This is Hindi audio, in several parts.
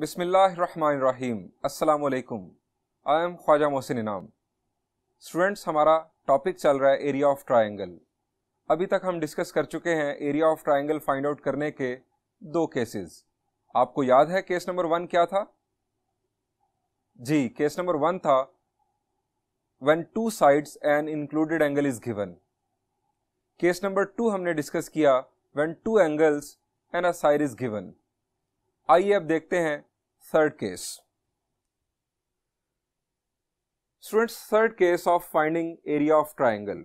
बिसमीम् अल्लाम आई एम ख्वाजा मोहसिन इनाम स्टूडेंट्स हमारा टॉपिक चल रहा है एरिया ऑफ ट्रायंगल अभी तक हम डिस्कस कर चुके हैं area of triangle find out करने के दो केसेस आपको याद है केस नंबर वन क्या था जी केस नंबर वन था when two sides N included angle is given case number two हमने डिस्कस किया when two angles and a side is given आइए अब देखते हैं third case students third case of finding area of triangle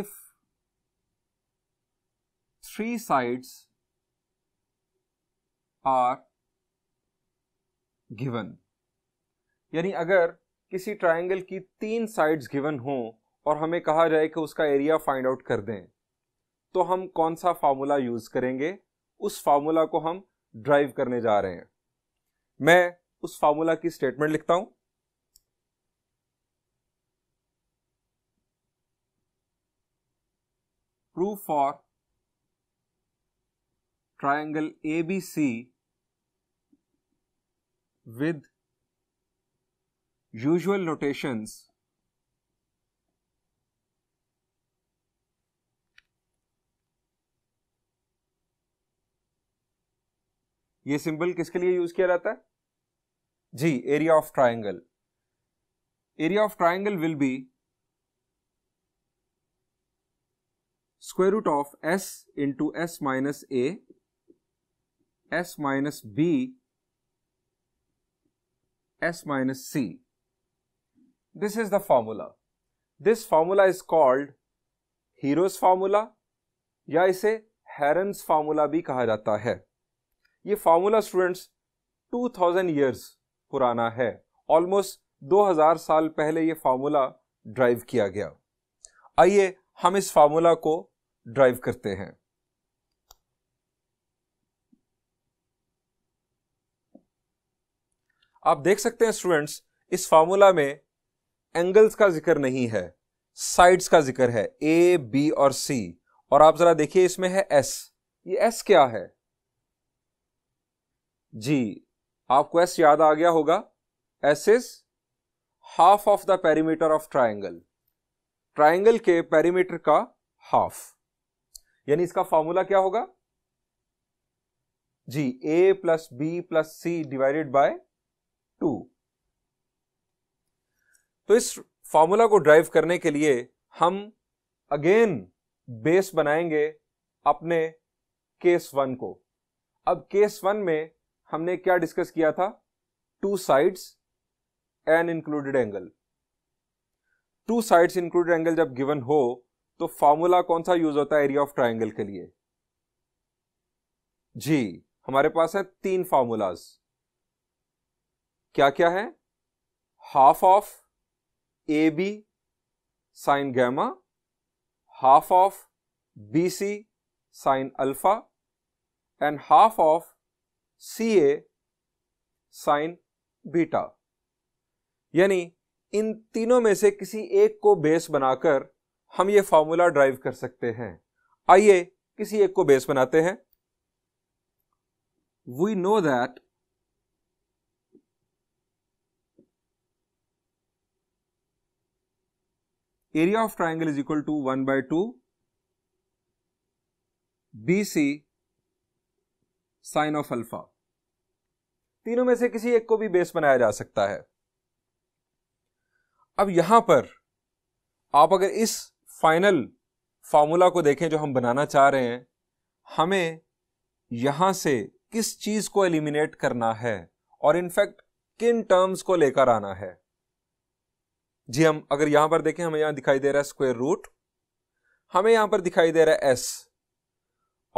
if three sides are given यानी अगर किसी ट्रायंगल की तीन साइड्स गिवन हो और हमें कहा जाए कि उसका एरिया फाइंड आउट कर दें तो हम कौन सा फार्मूला यूज करेंगे उस फार्मूला को हम ड्राइव करने जा रहे हैं मैं उस फार्मूला की स्टेटमेंट लिखता हूं proof for triangle A B C with usual notations ये सिंबल किसके लिए यूज किया जाता है जी area of triangle area of triangle will be square root of S into S minus A S minus B S minus C. This is the formula. This formula is called Hero's formula या इसे Heron's formula भी कहा जाता है ये formula students 2000 years पुराना है almost 2000 साल पहले ये formula drive किया गया आइए हम इस formula को drive करते हैं आप देख सकते हैं स्टूडेंट्स इस फार्मूला में एंगल्स का जिक्र नहीं है साइड्स का जिक्र है ए बी और सी और आप जरा देखिए इसमें है एस ये एस क्या है जी आपको एस याद आ गया होगा S is half of the perimeter of triangle triangle के पेरीमीटर का हाफ यानी इसका फॉर्मूला क्या होगा जी A plus B plus C divided by two तो इस फॉर्मूला को ड्राइव करने के लिए हम अगेन बेस बनाएंगे अपने केस वन को अब केस वन में हमने क्या डिस्कस किया था two sides N included angle two sides included angle जब गिवन हो तो फॉर्मूला कौन सा यूज होता है एरिया ऑफ ट्राइंगल के लिए जी हमारे पास है तीन फार्मूलाज क्या क्या है half of A B sine gamma half of B C sine alpha and half of C A sine beta यानी इन तीनों में से किसी एक को बेस बनाकर हम ये फॉर्मूला ड्राइव कर सकते हैं आइए किसी एक को बेस बनाते हैं we know that area of triangle is equal to 1 by 2 BC sine of alpha तीनों में से किसी एक को भी बेस बनाया जा सकता है अब यहां पर आप अगर इस फाइनल फार्मूला को देखें जो हम बनाना चाह रहे हैं हमें यहां से किस चीज को एलिमिनेट करना है और इनफैक्ट किन टर्म्स को लेकर आना है जी हम अगर यहां पर देखें हमें यहां दिखाई दे रहा है स्क्वेयर रूट हमें यहां पर दिखाई दे रहा है एस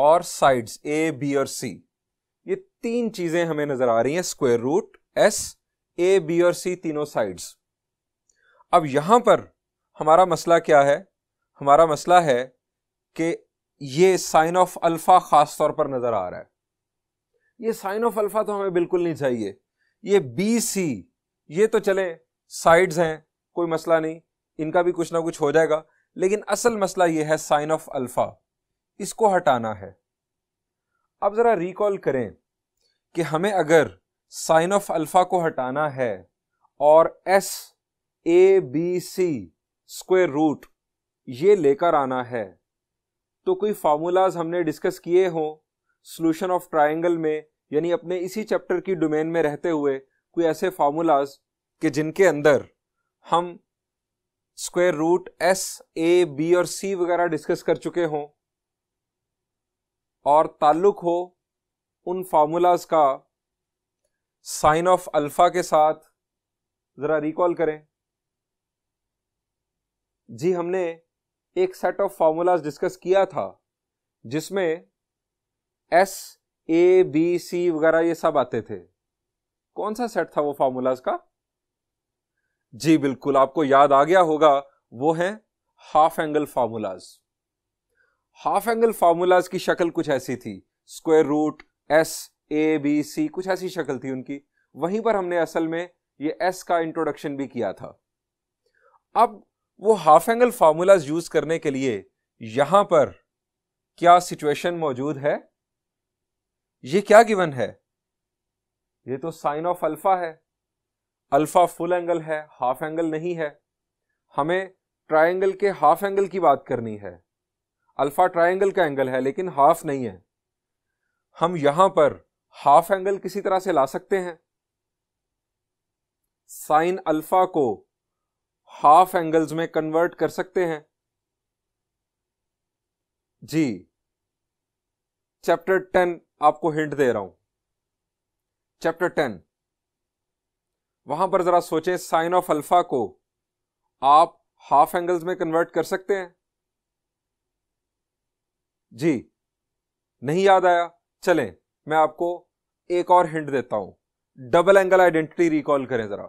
और साइड्स ए बी और सी ये तीन चीजें हमें नजर आ रही हैं square root S A B और सी तीनों साइड्स अब यहां पर हमारा मसला क्या है हमारा मसला है कि ये साइन ऑफ अल्फा खास तौर पर नजर आ रहा है ये साइन ऑफ अल्फा तो हमें बिल्कुल नहीं चाहिए ये बी सी ये तो चले साइड्स हैं कोई मसला नहीं इनका भी कुछ ना कुछ हो जाएगा लेकिन असल मसला यह है साइन ऑफ अल्फा इसको हटाना है अब ज़रा रिकॉल करें कि हमें अगर साइन ऑफ अल्फा को हटाना है और S A B C square root ये लेकर आना है तो कोई फार्मूलाज हमने डिस्कस किए हों सॉल्यूशन ऑफ ट्राइंगल में यानी अपने इसी चैप्टर की डोमेन में रहते हुए कोई ऐसे फार्मूलाज के जिनके अंदर हम square root S A B और सी वगैरह डिस्कस कर चुके हों और ताल्लुक हो उन फार्मूलाज का साइन ऑफ अल्फा के साथ ज़रा रिकॉल करें जी हमने एक सेट ऑफ फार्मूलाज डिस्कस किया था जिसमें एस ए बी सी वगैरह ये सब आते थे कौन सा सेट था वो फार्मूलाज का जी बिल्कुल आपको याद आ गया होगा वो है half angle formulas half angle formulas की शक्ल कुछ ऐसी थी square root S A B C कुछ ऐसी शक्ल थी उनकी वहीं पर हमने असल में ये एस का इंट्रोडक्शन भी किया था अब वो हाफ एंगल फार्मूलाज यूज करने के लिए यहां पर क्या सिचुएशन मौजूद है ये क्या गिवन है ये तो साइन ऑफ अल्फा है अल्फ़ा फुल एंगल है हाफ एंगल नहीं है हमें ट्राइंगल के हाफ एंगल की बात करनी है अल्फ़ा ट्राइंगल का एंगल है लेकिन हाफ नहीं है हम यहां पर हाफ एंगल किसी तरह से ला सकते हैं साइन अल्फ़ा को हाफ एंगल्स में कन्वर्ट कर सकते हैं जी चैप्टर टेन आपको हिंट दे रहा हूं चैप्टर टेन वहां पर जरा सोचें साइन ऑफ अल्फा को आप हाफ एंगल्स में कन्वर्ट कर सकते हैं जी नहीं याद आया चलें मैं आपको एक और हिंट देता हूं डबल एंगल आइडेंटिटी रिकॉल करें जरा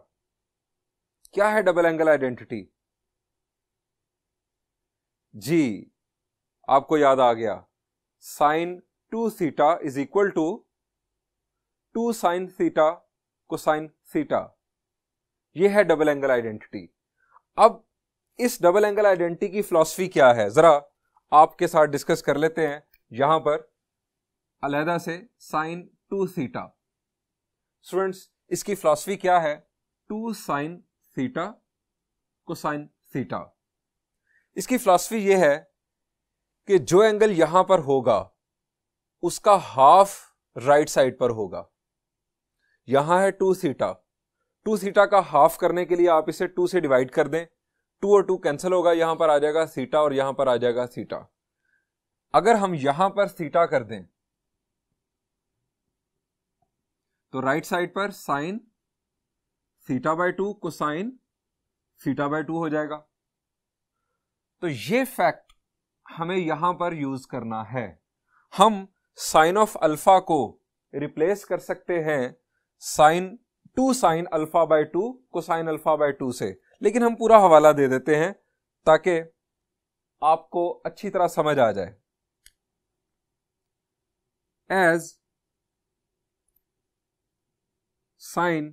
क्या है डबल एंगल आइडेंटिटी जी आपको याद आ गया sine two theta is equal to two sine theta sine theta ये है डबल एंगल आइडेंटिटी अब इस डबल एंगल आइडेंटिटी की फिलॉसफी क्या है जरा आपके साथ डिस्कस कर लेते हैं यहां पर अलहदा से साइन टू सीटा स्टूडेंट्स इसकी फिलॉसफी क्या है टू साइन सीटा को साइन सीटा इसकी फिलॉसफी यह है कि जो एंगल यहां पर होगा उसका हाफ राइट साइड पर होगा यहां है टू सीटा टू सीटा का हाफ करने के लिए आप इसे टू से डिवाइड कर दें टू और टू कैंसिल होगा यहां पर आ जाएगा सीटा और यहां पर आ जाएगा सीटा अगर हम यहां पर सीटा कर दें तो राइट साइड पर साइन सीटा बाय टू को साइन सीटा बाय टू हो जाएगा तो ये फैक्ट हमें यहां पर यूज करना है हम साइन ऑफ अल्फा को रिप्लेस कर सकते हैं sine two sine alpha by two को साइन अल्फा बाय टू से लेकिन हम पूरा हवाला दे देते हैं ताकि आपको अच्छी तरह समझ आ जाए as sine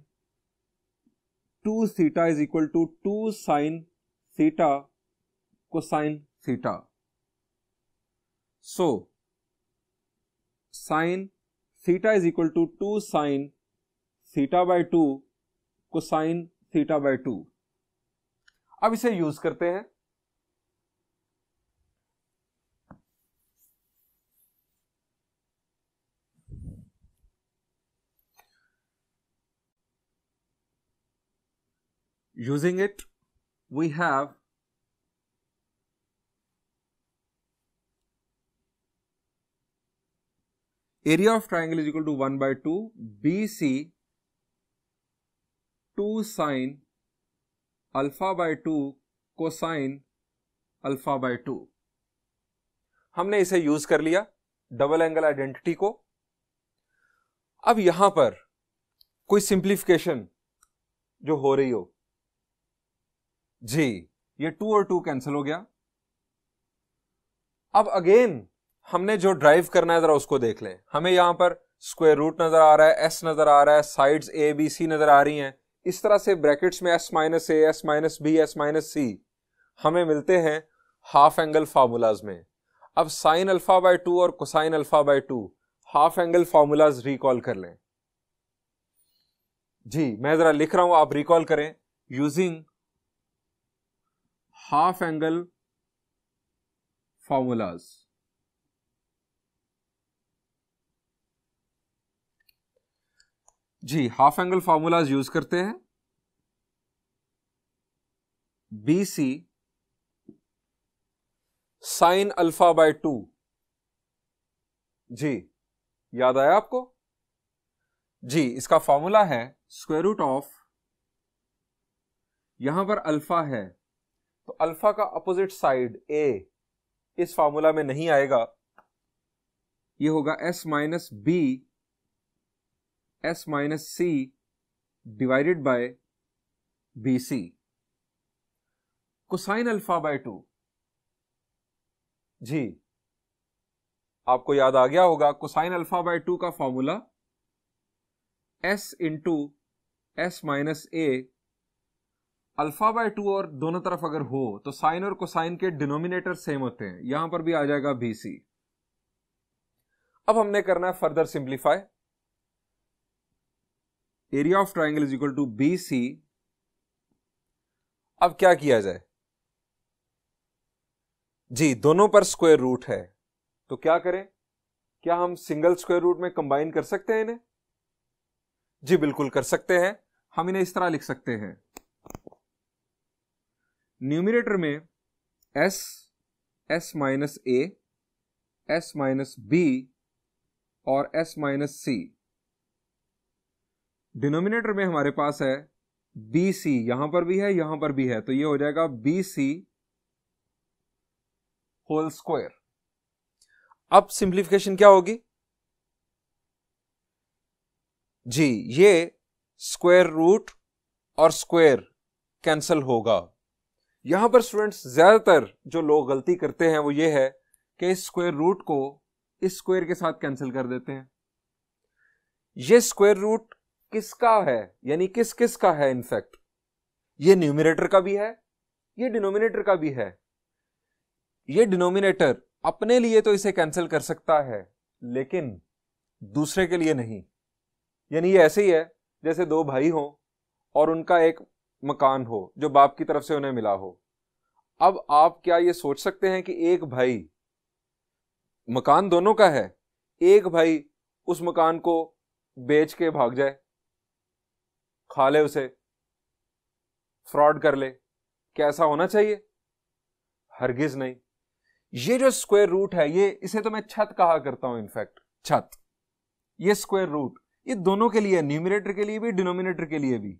two theta is equal to two sine theta को sine theta so sine theta is equal to two sine theta by two cosine theta by two अब इसे यूज करते हैं using it we have area of triangle is equal to 1 by 2 bc two sine alpha by two को साइन अल्फ़ा बाय टू हमने इसे यूज कर लिया डबल एंगल आइडेंटिटी को अब यहां पर कोई सिंप्लीफिकेशन जो हो रही हो जी ये टू और टू कैंसिल हो गया अब अगेन हमने जो ड्राइव करना है जरा उसको देख ले हमें यहां पर स्क्वायर रूट नजर आ रहा है एस नजर आ रहा है साइड्स ए बी सी नजर आ रही हैं इस तरह से ब्रैकेट्स में S minus A S minus B S minus C हमें मिलते हैं हाफ एंगल फार्मूलाज में अब साइन अल्फा बाय टू और cosine alpha by two half angle formulas recall कर लें जी मैं जरा लिख रहा हूं आप रिकॉल करें यूजिंग हाफ एंगल फार्मूलाज जी हाफ एंगल फार्मूलाज यूज करते हैं B C sine alpha by two जी याद आया आपको जी इसका फॉर्मूला है स्क्वेयर रूट ऑफ यहां पर अल्फा है तो अल्फा का अपोजिट साइड ए इस फॉर्मूला में नहीं आएगा ये होगा S minus B S minus C divided by B C cosine alpha by two जी आपको याद आ गया होगा कोसाइन अल्फा बाय टू का formula S into S minus A alpha by two और दोनों तरफ अगर हो तो साइन और कोसाइन के डिनोमिनेटर सेम होते हैं यहां पर भी आ जाएगा बी सी अब हमने करना है further simplify area of triangle is equal to B C अब क्या किया जाए जी दोनों पर स्क्वायर रूट है तो क्या करें क्या हम सिंगल स्क्वायर रूट में कंबाइन कर सकते हैं इन्हें जी बिल्कुल कर सकते हैं हम इन्हें इस तरह लिख सकते हैं न्यूमिनेटर में S S minus A S minus B और एस माइनस सी डिनोमिनेटर में हमारे पास है बी सी यहां पर भी है यहां पर भी है तो ये हो जाएगा बी सी होल स्क्वायर अब सिंप्लीफिकेशन क्या होगी जी ये स्क्वायर रूट और स्क्वायर कैंसल होगा यहां पर स्टूडेंट्स ज्यादातर जो लोग गलती करते हैं वो ये है कि इस स्क्वायर रूट को इस स्क्वायर के साथ कैंसिल कर देते हैं ये स्क्वायर रूट किसका है यानी किस किस का है इनफैक्ट ये न्यूमिनेटर का भी है ये डिनोमिनेटर का भी है ये डिनोमिनेटर अपने लिए तो इसे कैंसिल कर सकता है लेकिन दूसरे के लिए नहीं यानी ये ऐसे ही है जैसे दो भाई हो और उनका एक मकान हो जो बाप की तरफ से उन्हें मिला हो अब आप क्या ये सोच सकते हैं कि एक भाई मकान दोनों का है एक भाई उस मकान को बेच के भाग जाए खा ले उसे फ्रॉड कर ले क्या ऐसा होना चाहिए हरगिज नहीं ये जो स्क्वायर रूट है ये इसे तो मैं छत कहा करता हूं इनफैक्ट छत ये स्क्वायर रूट ये दोनों के लिए न्यूमिनेटर के लिए भी डिनोमिनेटर के लिए भी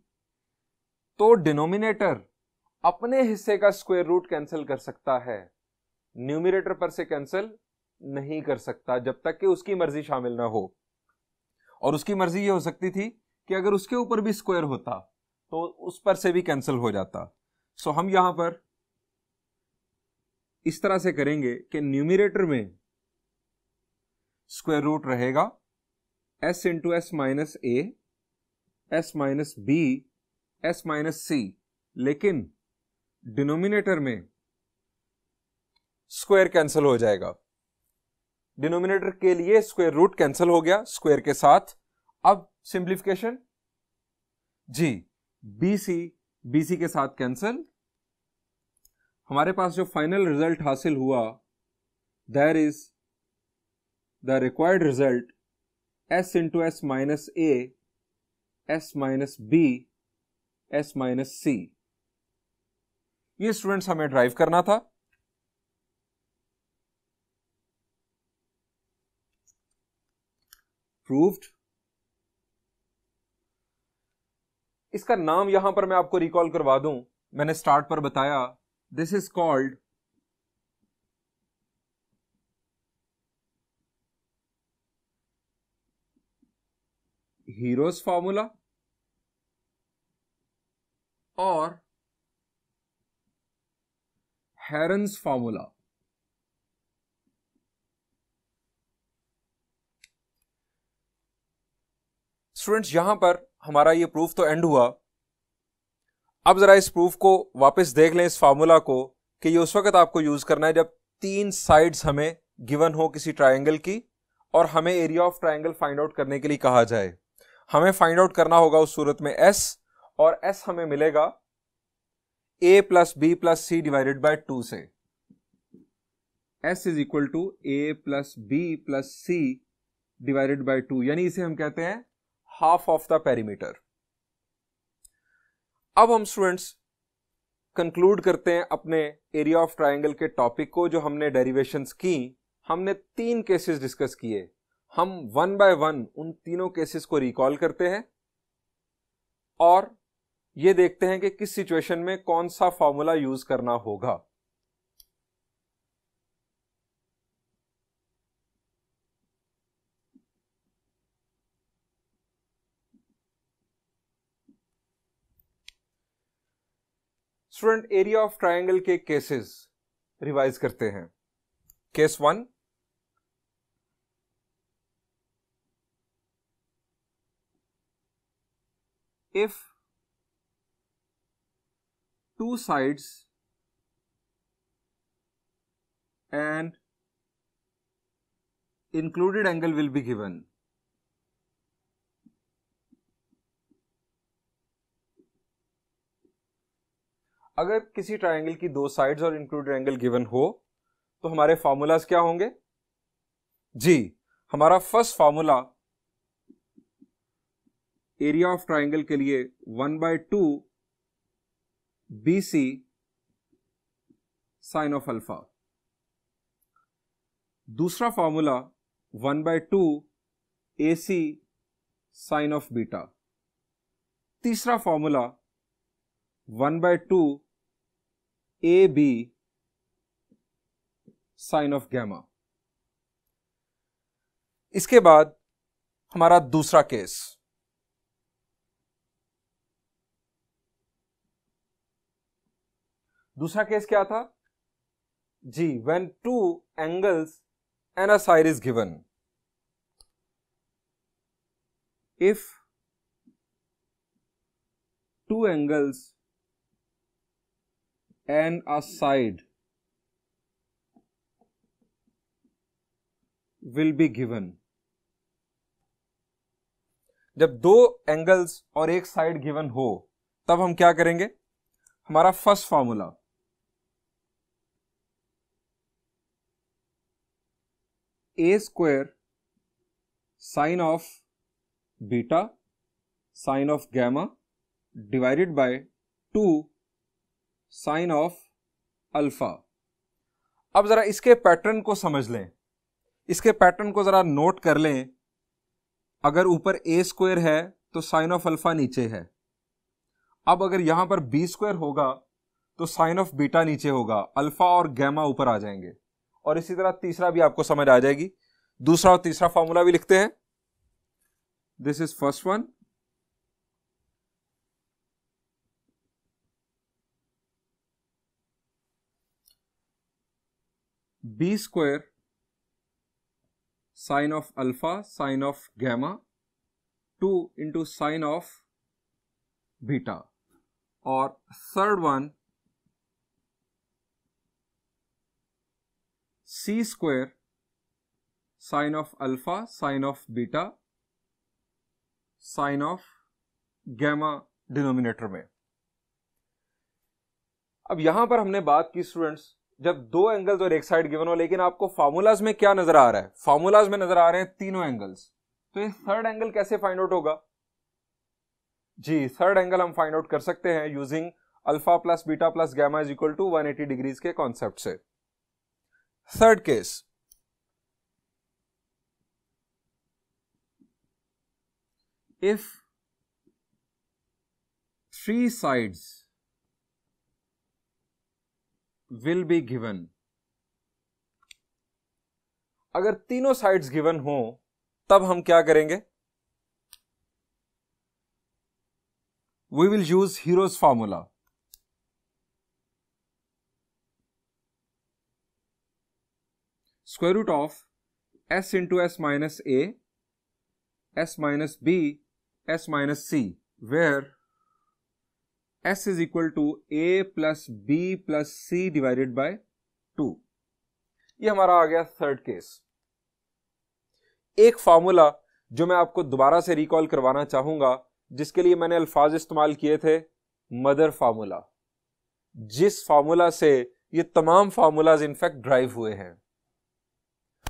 तो डिनोमिनेटर अपने हिस्से का स्क्वायर रूट कैंसिल कर सकता है न्यूमिनेटर पर से कैंसिल नहीं कर सकता जब तक कि उसकी मर्जी शामिल ना हो और उसकी मर्जी ये हो सकती थी कि अगर उसके ऊपर भी स्क्वायर होता तो उस पर से भी कैंसिल हो जाता सो so, हम यहां पर इस तरह से करेंगे कि न्यूमिरेटर में स्क्वायर रूट रहेगा S into S minus A S minus B S minus C लेकिन डिनोमिनेटर में स्क्वायर कैंसिल हो जाएगा डिनोमिनेटर के लिए स्क्वायर रूट कैंसिल हो गया स्क्वायर के साथ अब सिंप्लीफिकेशन जी बी सी बी सी के साथ कैंसिल हमारे पास जो फाइनल रिजल्ट हासिल हुआ there is the required result S into S minus A S minus B S minus C ये स्टूडेंट्स हमें ड्राइव करना था प्रूव्ड इसका नाम यहां पर मैं आपको रिकॉल करवा दूं मैंने स्टार्ट पर बताया this is called Hero's formula और हेरन्स फार्मूला स्टूडेंट्स यहां पर हमारा ये प्रूफ तो एंड हुआ अब ज़रा इस प्रूफ को वापस देख लें इस फार्मूला को कि ये उस वक्त आपको यूज़ करना है जब तीन साइड्स हमें गिवन हो किसी ट्रायंगल की और हमें area of triangle find out करने के लिए कहा जाए हमें फाइंड आउट करना होगा उस सूरत में एस और एस हमें मिलेगा A plus B plus C divided by two से S is equal to A plus B plus C divided by two यानी इसे हम कहते हैं हाफ ऑफ द पेरीमीटर अब हम स्टूडेंट्स कंक्लूड करते हैं अपने एरिया ऑफ ट्राइंगल के टॉपिक को जो हमने डेरिवेशन की हमने तीन केसेस डिस्कस किए हम वन बाय वन उन तीनों केसेस को रिकॉल करते हैं और ये देखते हैं कि किस सिचुएशन में कौन सा फॉर्मूला यूज करना होगा स्टूडेंट एरिया ऑफ ट्राइंगल के केसेस रिवाइज करते हैं case one if two sides and included angle will be given अगर किसी ट्राइंगल की दो साइड्स और इंक्लूडेड एंगल गिवन हो तो हमारे फार्मूलाज क्या होंगे जी हमारा first formula area of triangle के लिए one by two B C sine of alpha दूसरा formula one by two A C sine of beta तीसरा formula one by two A B sine of gamma इसके बाद हमारा दूसरा केस दूसरा केस क्या था जी when two angles and side is given if two angles and a side will be given. जब दो एंगल्स और एक साइड गिवन हो तब हम क्या करेंगे हमारा first formula A square sine of beta sine of gamma divided by two sine of alpha अब जरा इसके पैटर्न को समझ लें इसके पैटर्न को जरा नोट कर लें अगर ऊपर ए स्क्वायर है तो साइन ऑफ अल्फा नीचे है अब अगर यहां पर बी स्क्वायर होगा तो साइन ऑफ बीटा नीचे होगा अल्फा और गैमा ऊपर आ जाएंगे और इसी तरह तीसरा भी आपको समझ आ जाएगी दूसरा और तीसरा फॉर्मूला भी लिखते हैं this is first one B square sine of alpha sine of gamma two into sine of beta और third one C square sine of alpha sine of beta sine of gamma denominator में अब यहां पर हमने बात की स्टूडेंट्स जब दो एंगल्स और एक साइड गिवन हो लेकिन आपको फार्मूलाज में क्या नजर आ रहा है फार्मूलाज में नजर आ रहे हैं तीनों एंगल्स तो ये थर्ड एंगल कैसे फाइंड आउट होगा जी थर्ड एंगल हम फाइंड आउट कर सकते हैं using alpha plus beta plus gamma is equal to 180 degrees के कॉन्सेप्ट से third case if three sides will be given अगर तीनों साइड्स गिवन हो तब हम क्या करेंगे we will use Hero's formula square root of S into S minus A S minus B S minus C where s is equal to a plus B plus C divided by two ये हमारा आ गया थर्ड केस एक फार्मूला जो मैं आपको दोबारा से रिकॉल करवाना चाहूंगा जिसके लिए मैंने अल्फाज इस्तेमाल किए थे मदर फार्मूला जिस फार्मूला से ये तमाम फार्मूलाज इनफैक्ट ड्राइव हुए हैं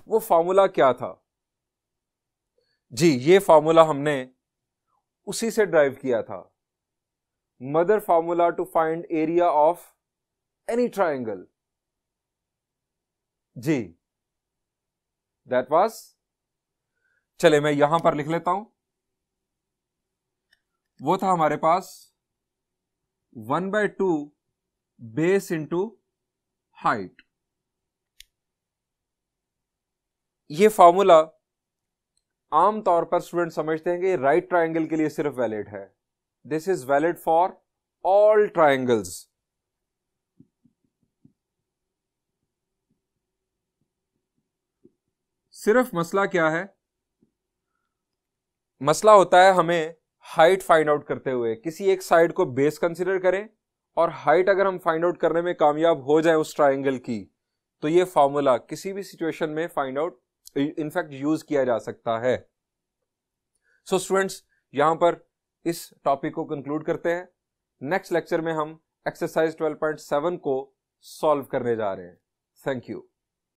वो फार्मूला क्या था जी ये फार्मूला हमने उसी से ड्राइव किया था mother formula to find area of any triangle जी दैट वॉज चले मैं यहां पर लिख लेता हूं वो था हमारे पास one by two base into height ये फॉर्मूला आमतौर पर स्टूडेंट समझते हैं कि राइट ट्राइंगल के लिए सिर्फ वैलिड है This is valid for all triangles. सिर्फ मसला क्या है मसला होता है हमें हाइट फाइंड आउट करते हुए किसी एक साइड को बेस कंसिडर करें और हाइट अगर हम फाइंड आउट करने में कामयाब हो जाए उस ट्राइंगल की तो ये फॉर्मूला किसी भी सिचुएशन में फाइंड आउट इनफैक्ट यूज किया जा सकता है सो so स्टूडेंट्स यहां पर इस टॉपिक को कंक्लूड करते हैं नेक्स्ट लेक्चर में हम एक्सरसाइज 12.7 को सॉल्व करने जा रहे हैं थैंक यू